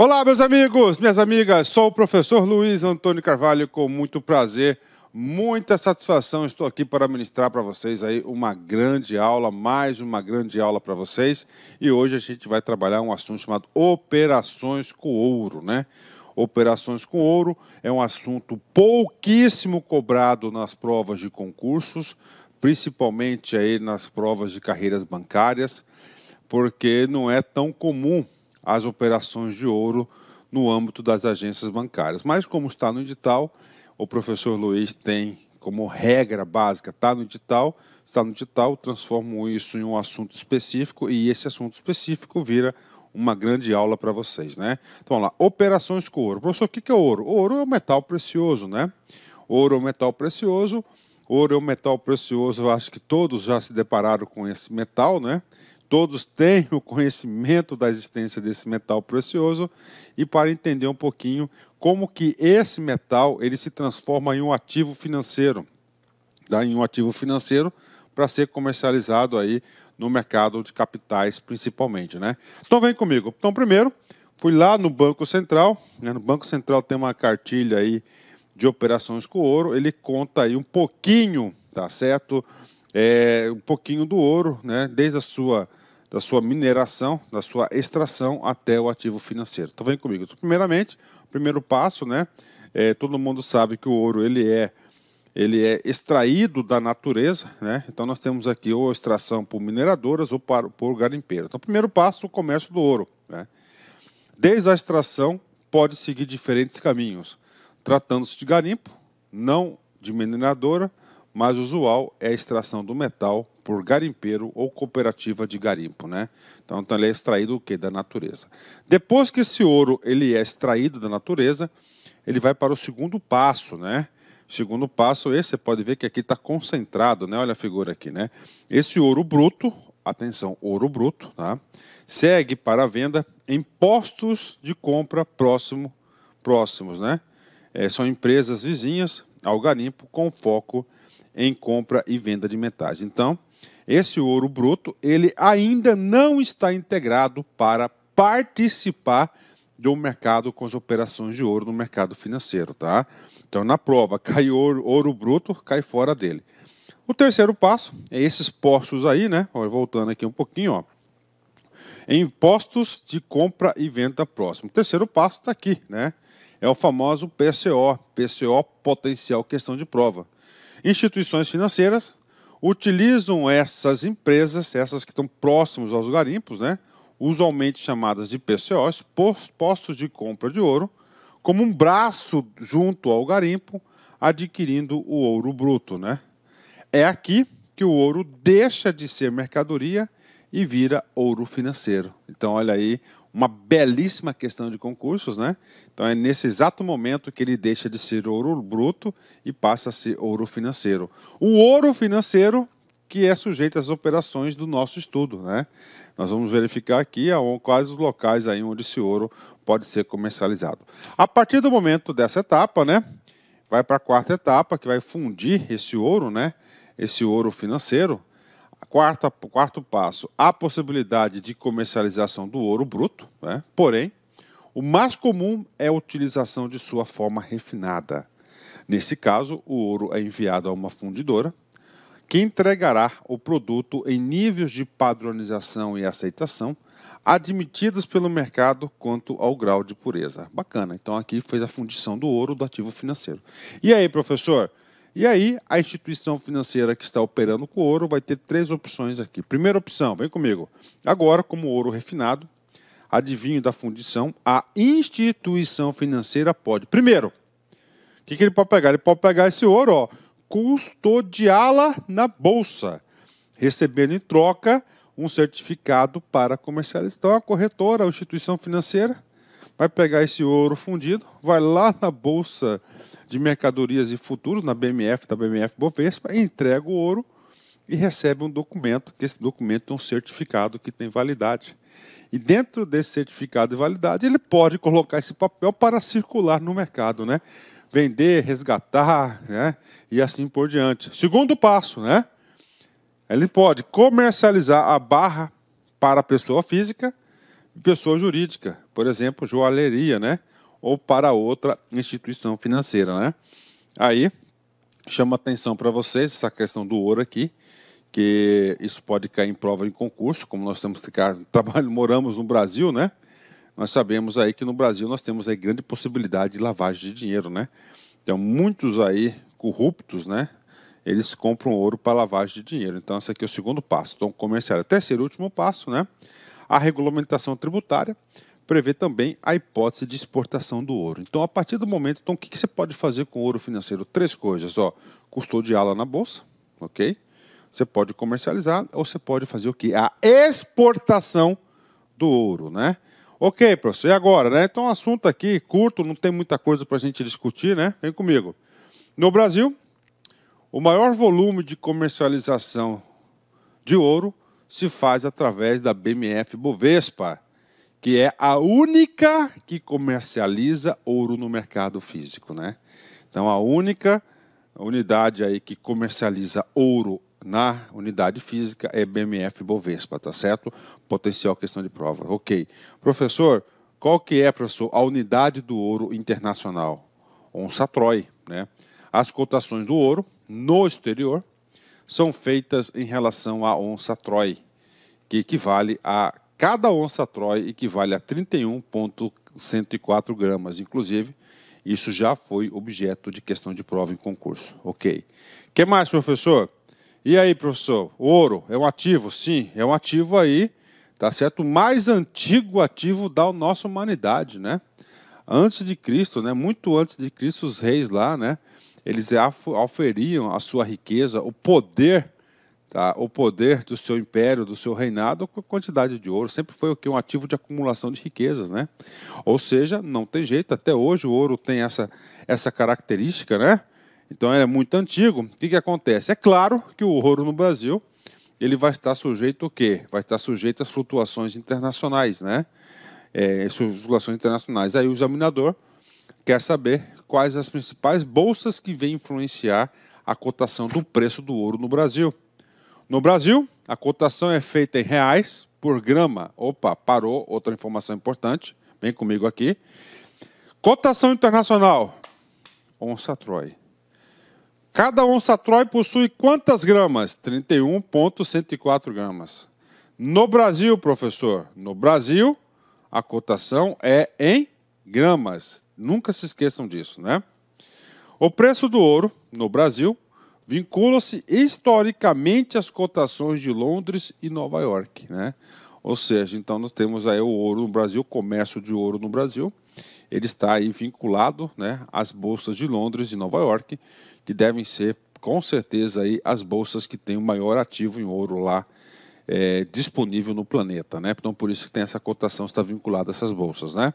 Olá, meus amigos, minhas amigas, sou o professor Luiz Antônio Carvalho, com muito prazer, muita satisfação, estou aqui para ministrar para vocês aí uma grande aula, mais uma grande aula para vocês. E hoje a gente vai trabalhar um assunto chamado operações com ouro, né? Operações com ouro é um assunto pouquíssimo cobrado nas provas de concursos, principalmente aí nas provas de carreiras bancárias, porque não é tão comum as operações de ouro no âmbito das agências bancárias. Mas, como está no edital, o professor Luiz tem como regra básica, está no edital, está no edital, transformo isso em um assunto específico e esse assunto específico vira uma grande aula para vocês, né? Então, vamos lá, operações com ouro. Professor, o que é ouro? Ouro é um metal precioso, né? Ouro é um metal precioso, ouro é um metal precioso, eu acho que todos já se depararam com esse metal, né? todos têm o conhecimento da existência desse metal precioso e para entender um pouquinho como que esse metal ele se transforma em um ativo financeiro, tá? em um ativo financeiro para ser comercializado aí no mercado de capitais principalmente, né? Então vem comigo. Então primeiro fui lá no Banco Central, né? no Banco Central tem uma cartilha aí de operações com ouro, ele conta aí um pouquinho, tá certo? é, um pouquinho do ouro, né, desde a sua, da sua mineração, da sua extração até o ativo financeiro. Então vem comigo. Então, primeiramente, primeiro passo, né, é, todo mundo sabe que o ouro ele é, ele é extraído da natureza, né? Então nós temos aqui ou extração por mineradoras ou para, por garimpeiros. Então primeiro passo, o comércio do ouro, né? Desde a extração pode seguir diferentes caminhos, tratando-se de garimpo, não de mineradora, mas usual é a extração do metal por garimpeiro ou cooperativa de garimpo, né? Então, então ele é extraído o quê? Da natureza. Depois que esse ouro ele é extraído da natureza, ele vai para o segundo passo, né? Segundo passo, esse você pode ver que aqui está concentrado, né? Olha a figura aqui, né? Esse ouro bruto, atenção, ouro bruto, tá? Segue para a venda em postos de compra próximo, próximos, né? É, são empresas vizinhas ao garimpo com foco em compra e venda de metais. Então, esse ouro bruto, ele ainda não está integrado para participar do mercado com as operações de ouro no mercado financeiro, tá? Então, na prova, cai ouro, ouro bruto, cai fora dele. O terceiro passo é esses postos aí, né? voltando aqui um pouquinho, ó. Em postos de compra e venda próximo. O terceiro passo está aqui, né? É o famoso PCO, PCO potencial questão de prova instituições financeiras utilizam essas empresas, essas que estão próximas aos garimpos, né, usualmente chamadas de PCOs, postos de compra de ouro, como um braço junto ao garimpo, adquirindo o ouro bruto. Né? É aqui que o ouro deixa de ser mercadoria e vira ouro financeiro. Então, olha aí uma belíssima questão de concursos, né? Então é nesse exato momento que ele deixa de ser ouro bruto e passa a ser ouro financeiro. O ouro financeiro que é sujeito às operações do nosso estudo, né? Nós vamos verificar aqui é quais os locais aí onde esse ouro pode ser comercializado. A partir do momento dessa etapa, né? Vai para a quarta etapa que vai fundir esse ouro, né? Esse ouro financeiro quarta, quarto passo, a possibilidade de comercialização do ouro bruto, né? porém, o mais comum é a utilização de sua forma refinada. Nesse caso, o ouro é enviado a uma fundidora, que entregará o produto em níveis de padronização e aceitação admitidos pelo mercado quanto ao grau de pureza. Bacana. Então aqui fez a fundição do ouro do ativo financeiro. E aí, professor? E aí, a instituição financeira que está operando com ouro vai ter três opções aqui. Primeira opção, vem comigo. Agora, como ouro refinado, adivinho da fundição, a instituição financeira pode. Primeiro, o que, que ele pode pegar? Ele pode pegar esse ouro, custodiá-la na bolsa, recebendo em troca um certificado para comercializar. Então, a corretora, a instituição financeira, vai pegar esse ouro fundido, vai lá na bolsa de mercadorias e futuros na BMF, da BMF Bovespa, entrega o ouro e recebe um documento, que esse documento é um certificado que tem validade. E dentro desse certificado de validade, ele pode colocar esse papel para circular no mercado, né? Vender, resgatar, né? E assim por diante. Segundo passo, né? Ele pode comercializar a barra para pessoa física e pessoa jurídica, por exemplo, joalheria, né? ou para outra instituição financeira, né? Aí chama atenção para vocês essa questão do ouro aqui, que isso pode cair em prova em concurso, como nós temos que trabalho moramos no Brasil, né? Nós sabemos aí que no Brasil nós temos aí grande possibilidade de lavagem de dinheiro, né? Então muitos aí corruptos, né? Eles compram ouro para lavagem de dinheiro. Então esse aqui é o segundo passo. Então comerciário, terceiro e último passo, né? A regulamentação tributária prevê também a hipótese de exportação do ouro. Então, a partir do momento, então, o que, que você pode fazer com o ouro financeiro? Três coisas, ó, custodiá-la na bolsa, ok? Você pode comercializar ou você pode fazer o que? A exportação do ouro, né? Ok, professor, e agora, né? Então, um assunto aqui curto, não tem muita coisa para a gente discutir, né? Vem comigo. No Brasil, o maior volume de comercialização de ouro se faz através da BMF Bovespa, que é a única que comercializa ouro no mercado físico, né? Então a única unidade aí que comercializa ouro na unidade física é BMF Bovespa, tá certo? Potencial questão de prova. OK. Professor, qual que é, professor, a unidade do ouro internacional? Onça Troy, né? As cotações do ouro no exterior são feitas em relação à onça Troy, que equivale a Cada onça Troy equivale a 31,104 gramas, inclusive. Isso já foi objeto de questão de prova em concurso. Ok. O que mais, professor? E aí, professor? Ouro é um ativo? Sim, é um ativo aí, tá certo? O mais antigo ativo da nossa humanidade, né? Antes de Cristo, né? Muito antes de Cristo, os reis lá, né? Eles oferiam a sua riqueza, o poder tá? o poder do seu império, do seu reinado, com a quantidade de ouro. Sempre foi o que? Um ativo de acumulação de riquezas. Né? Ou seja, não tem jeito, até hoje o ouro tem essa, essa característica, né? Então ele é muito antigo. O que, que acontece? É claro que o ouro no Brasil ele vai estar sujeito o quê? Vai estar sujeito às flutuações internacionais, né? É, flutuações internacionais. Aí o examinador quer saber quais as principais bolsas que vêm influenciar a cotação do preço do ouro no Brasil. No Brasil, a cotação é feita em reais por grama. Opa, parou, outra informação importante. Vem comigo aqui. Cotação internacional. Onça Troy. Cada onça Troy possui quantas gramas? 31,104 gramas. No Brasil, professor, no Brasil, a cotação é em gramas. Nunca se esqueçam disso, né? O preço do ouro no Brasil vinculam-se historicamente às cotações de Londres e Nova York, né? Ou seja, então nós temos aí o ouro no Brasil, o comércio de ouro no Brasil, ele está aí vinculado, né, às bolsas de Londres e Nova York, que devem ser com certeza aí as bolsas que têm o maior ativo em ouro lá é, disponível no planeta, né? Então por isso que tem essa cotação está vinculada a essas bolsas, né?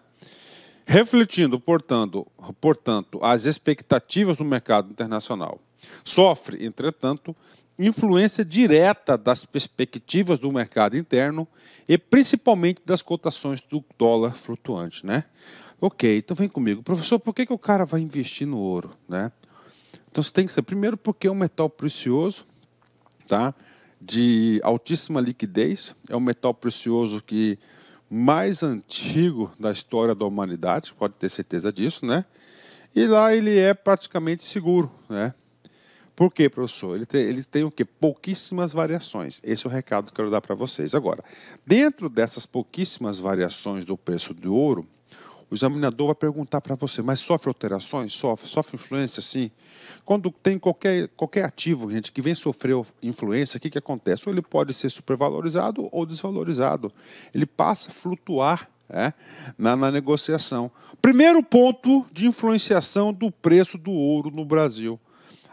Refletindo, portanto, portanto, as expectativas do mercado internacional, sofre, entretanto, influência direta das perspectivas do mercado interno e principalmente das cotações do dólar flutuante, né? Ok, então vem comigo, professor. Por que, que o cara vai investir no ouro, né? Então você tem que ser primeiro porque é um metal precioso, tá? De altíssima liquidez, é um metal precioso que mais antigo da história da humanidade, pode ter certeza disso, né? E lá ele é praticamente seguro, né? Por quê, professor? Ele tem, ele tem o quê? Pouquíssimas variações. Esse é o recado que eu quero dar para vocês. Agora, dentro dessas pouquíssimas variações do preço do ouro, o examinador vai perguntar para você, mas sofre alterações? Sofre, sofre influência, sim. Quando tem qualquer, qualquer ativo, gente, que vem sofrer influência, o que, que acontece? Ou ele pode ser supervalorizado ou desvalorizado. Ele passa a flutuar é, na, na negociação. Primeiro ponto de influenciação do preço do ouro no Brasil.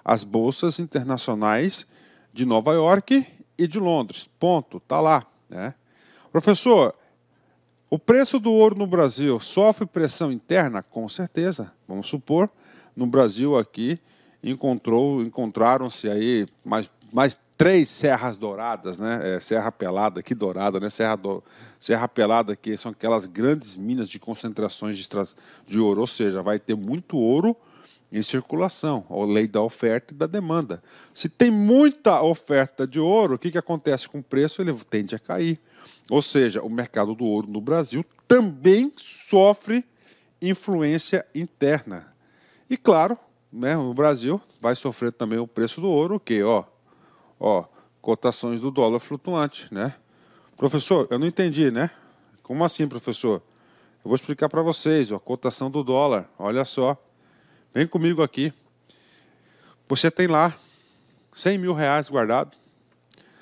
As bolsas internacionais de Nova York e de Londres. Ponto. Está lá. Né? Professor, o preço do ouro no Brasil sofre pressão interna? Com certeza. Vamos supor, no Brasil aqui encontrou, encontraram-se aí mais, mais três serras douradas, né? É, serra Pelada aqui dourada, né? Serra, do, serra Pelada que são aquelas grandes minas de concentrações de, de ouro, ou seja, vai ter muito ouro em circulação, a lei da oferta e da demanda. Se tem muita oferta de ouro, o que, que acontece com o preço? Ele tende a cair. Ou seja, o mercado do ouro no Brasil também sofre influência interna. E claro, né, no Brasil vai sofrer também o preço do ouro, o quê? Ó, ó, cotações do dólar flutuante, né? Professor, eu não entendi, né? Como assim, professor? Eu vou explicar para vocês, ó, a cotação do dólar, olha só. Vem comigo aqui. Você tem lá 100 mil reais guardado.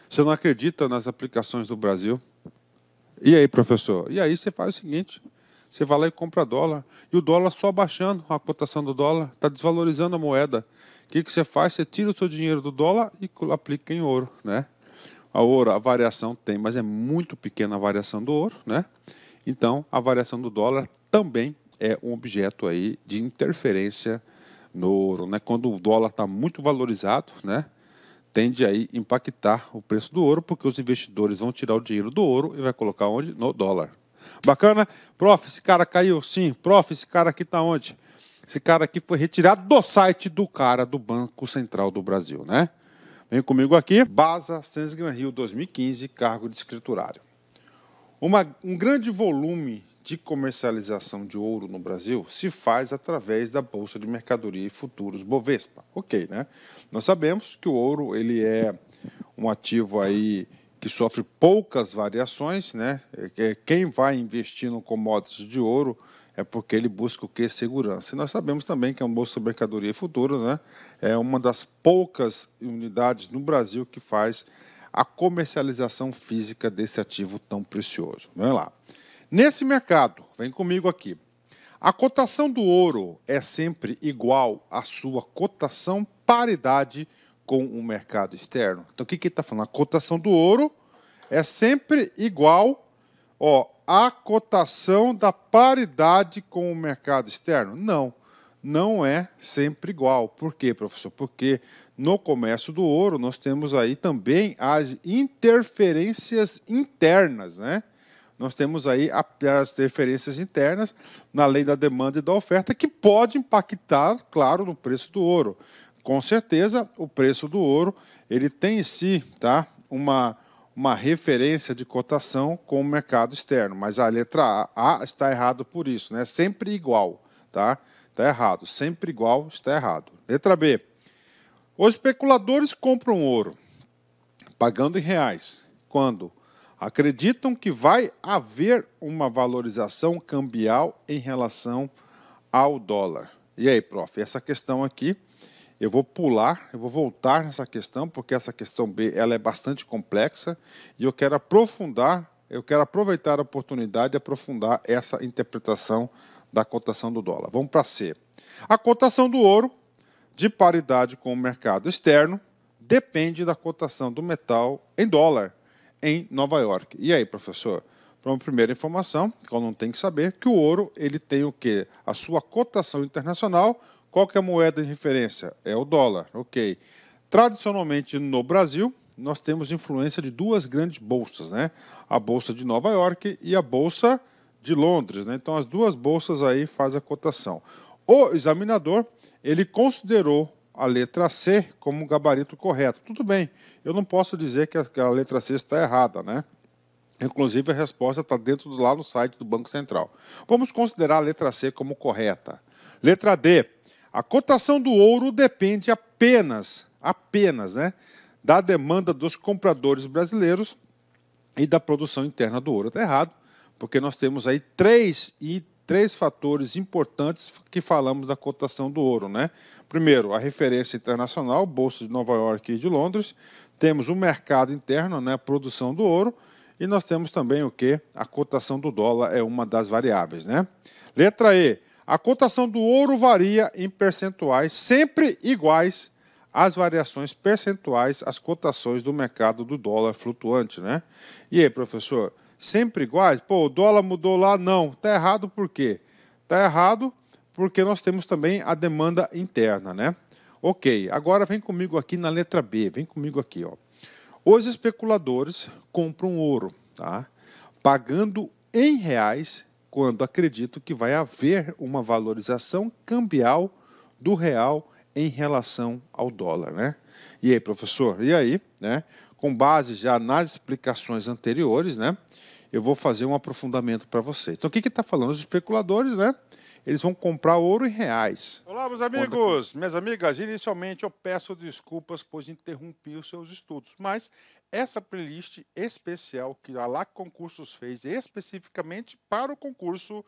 Você não acredita nas aplicações do Brasil. E aí, professor? E aí você faz o seguinte: você vai lá e compra dólar. E o dólar só baixando a cotação do dólar, está desvalorizando a moeda. O que, que você faz? Você tira o seu dinheiro do dólar e aplica em ouro, né? A ouro, a variação tem, mas é muito pequena a variação do ouro, né? Então, a variação do dólar também é um objeto aí de interferência no ouro, né? Quando o dólar está muito valorizado, né? Tende aí impactar o preço do ouro, porque os investidores vão tirar o dinheiro do ouro e vai colocar onde? No dólar. Bacana? Prof, esse cara caiu? Sim. Prof, esse cara aqui está onde? Esse cara aqui foi retirado do site do cara do Banco Central do Brasil, né? Vem comigo aqui. Baza Sensgran Rio 2015, cargo de escriturário. Uma, um grande volume de comercialização de ouro no Brasil se faz através da Bolsa de Mercadoria e Futuros Bovespa. Ok, né? Nós sabemos que o ouro ele é um ativo aí que sofre poucas variações, né? É, é, quem vai investir no commodities de ouro é porque ele busca o que? Segurança. E nós sabemos também que a Bolsa de Mercadoria e Futuro né? é uma das poucas unidades no Brasil que faz a comercialização física desse ativo tão precioso. Vamos lá. Nesse mercado, vem comigo aqui. A cotação do ouro é sempre igual à sua cotação paridade com o mercado externo. Então, o que está falando? A cotação do ouro é sempre igual ó, à cotação da paridade com o mercado externo? Não, não é sempre igual. Por quê, professor? Porque no comércio do ouro nós temos aí também as interferências internas, né? nós temos aí as referências internas na lei da demanda e da oferta, que pode impactar, claro, no preço do ouro. Com certeza, o preço do ouro ele tem em si tá, uma, uma referência de cotação com o mercado externo, mas a letra A, a está errado por isso, né? sempre igual. Tá? Está errado, sempre igual está errado. Letra B. Os especuladores compram ouro pagando em reais, quando acreditam que vai haver uma valorização cambial em relação ao dólar. E aí, prof, essa questão aqui, eu vou pular, eu vou voltar nessa questão, porque essa questão B ela é bastante complexa e eu quero aprofundar, eu quero aproveitar a oportunidade de aprofundar essa interpretação da cotação do dólar. Vamos para C. A cotação do ouro, de paridade com o mercado externo, depende da cotação do metal em dólar em Nova York. E aí, professor? Para uma primeira informação, que eu não tenho que saber, que o ouro ele tem o quê? A sua cotação internacional. Qual que é a moeda de referência? É o dólar, ok. Tradicionalmente no Brasil, nós temos influência de duas grandes bolsas, né? A Bolsa de Nova York e a Bolsa de Londres, né? Então as duas bolsas aí fazem a cotação. O examinador, ele considerou a letra C como gabarito correto. Tudo bem, eu não posso dizer que a letra C está errada, né? Inclusive, a resposta está dentro do, lá no site do Banco Central. Vamos considerar a letra C como correta. Letra D. A cotação do ouro depende apenas, apenas, né, da demanda dos compradores brasileiros e da produção interna do ouro. Está errado, porque nós temos aí três itens três fatores importantes que falamos da cotação do ouro, né? Primeiro, a referência internacional, bolsa de Nova York e de Londres. Temos o mercado interno, né, a produção do ouro, e nós temos também o que a cotação do dólar é uma das variáveis, né? Letra E, a cotação do ouro varia em percentuais sempre iguais às variações percentuais às cotações do mercado do dólar flutuante, né? E aí, professor, sempre iguais? Pô, o dólar mudou lá? Não. Está errado por quê? Está errado porque nós temos também a demanda interna, né? Ok, agora vem comigo aqui na letra B, vem comigo aqui, ó. Os especuladores compram ouro, tá? Pagando em reais quando acredito que vai haver uma valorização cambial do real em relação ao dólar, né? E aí, professor? E aí, né? com base já nas explicações anteriores, né? Eu vou fazer um aprofundamento para vocês. Então, o que está falando? Os especuladores, né? Eles vão comprar ouro em reais. Olá, meus amigos, minhas amigas. Inicialmente, eu peço desculpas, pois interrompi os seus estudos, mas essa playlist especial que a LAC Concursos fez especificamente para o concurso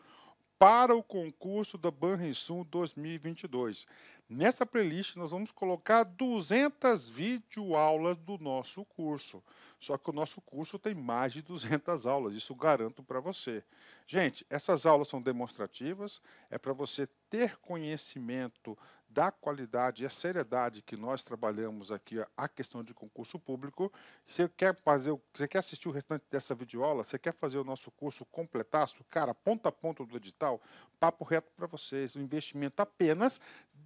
para o concurso da Banrisul 2022. Nessa playlist nós vamos colocar 200 videoaulas do nosso curso. Só que o nosso curso tem mais de 200 aulas, isso garanto para você. Gente, essas aulas são demonstrativas, é para você ter conhecimento da qualidade e a seriedade que nós trabalhamos aqui a questão de concurso público. Você quer fazer, você quer assistir o restante dessa videoaula, você quer fazer o nosso curso completaço, cara, ponta a ponta do edital, papo reto para vocês, um investimento apenas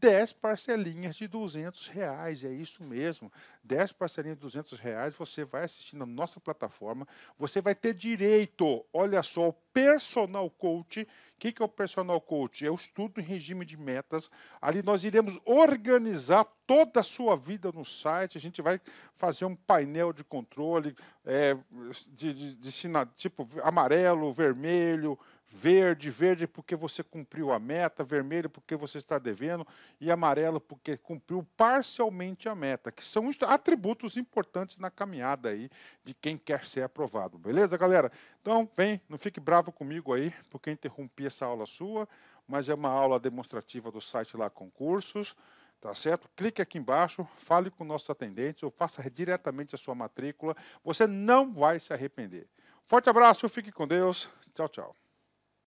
10 parcelinhas de 200 reais, é isso mesmo. 10 parcelinhas de 200 reais, você vai assistir na nossa plataforma, você vai ter direito, olha só, o personal coach. O que, que é o personal coach? É o estudo em regime de metas. Ali nós iremos organizar toda a sua vida no site, a gente vai fazer um painel de controle, é, de, de, de, de tipo amarelo, vermelho, verde, verde porque você cumpriu a meta, vermelho porque você está devendo e amarelo porque cumpriu parcialmente a meta, que são atributos importantes na caminhada aí de quem quer ser aprovado. Beleza, galera? Então, vem, não fique bravo comigo aí, porque interrompi essa aula sua, mas é uma aula demonstrativa do site lá concursos. Tá certo? Clique aqui embaixo, fale com nossos atendentes ou faça diretamente a sua matrícula. Você não vai se arrepender. Forte abraço, fique com Deus. Tchau, tchau.